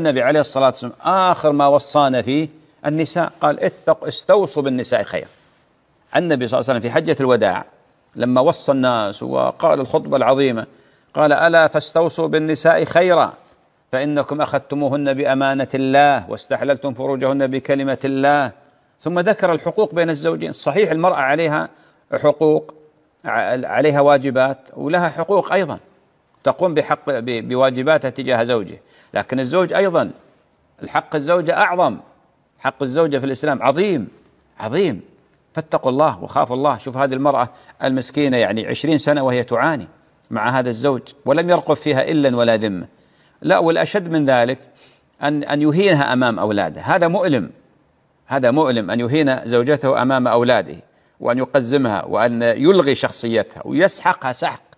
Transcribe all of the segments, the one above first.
النبي عليه الصلاة والسلام آخر ما وصانا فيه النساء قال اتقوا استوصوا بالنساء خير النبي صلى الله عليه وسلم في حجة الوداع لما وصى الناس وقال الخطبة العظيمة قال ألا فاستوصوا بالنساء خيرا فإنكم أخذتموهن بأمانة الله واستحللتم فروجهن بكلمة الله ثم ذكر الحقوق بين الزوجين صحيح المرأة عليها حقوق عليها واجبات ولها حقوق أيضا تقوم بحق بواجباتها تجاه زوجه لكن الزوج أيضا الحق الزوجة أعظم حق الزوجة في الإسلام عظيم عظيم فاتقوا الله وخافوا الله شوف هذه المرأة المسكينة يعني عشرين سنة وهي تعاني مع هذا الزوج ولم يرقب فيها إلا ولا ذمة لا والأشد من ذلك أن أن يهينها أمام أولاده هذا مؤلم هذا مؤلم أن يهين زوجته أمام أولاده وأن يقزمها وأن يلغي شخصيتها ويسحقها سحق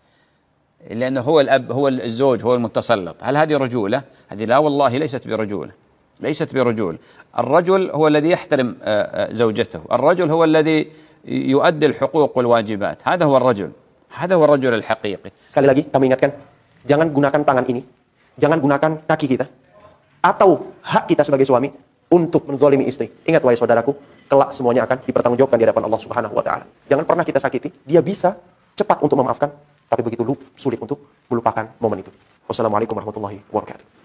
لأنه هو الأب هو الزوج هو المتسلط هل هذه رجولة؟ هذه لا والله ليست برجولة ليست برجول الرجل هو الذي يحترم زوجته الرجل هو الذي يؤدي الحقوق والواجبات هذا هو الرجل هذا هو الرجل الحقيقي sekali lagi kami ingatkan jangan gunakan tangan ini jangan gunakan kaki kita atau hak kita sebagai suami untuk menzolimi istri. Ingat wahai saudaraku, kelak semuanya akan dipertanggungjawabkan di hadapan Allah Subhanahu wa taala. Jangan pernah kita sakiti. Dia bisa cepat untuk memaafkan, Tapi begitu sulit untuk melupakan momen itu. Wassalamualaikum warahmatullahi wabarakatuh.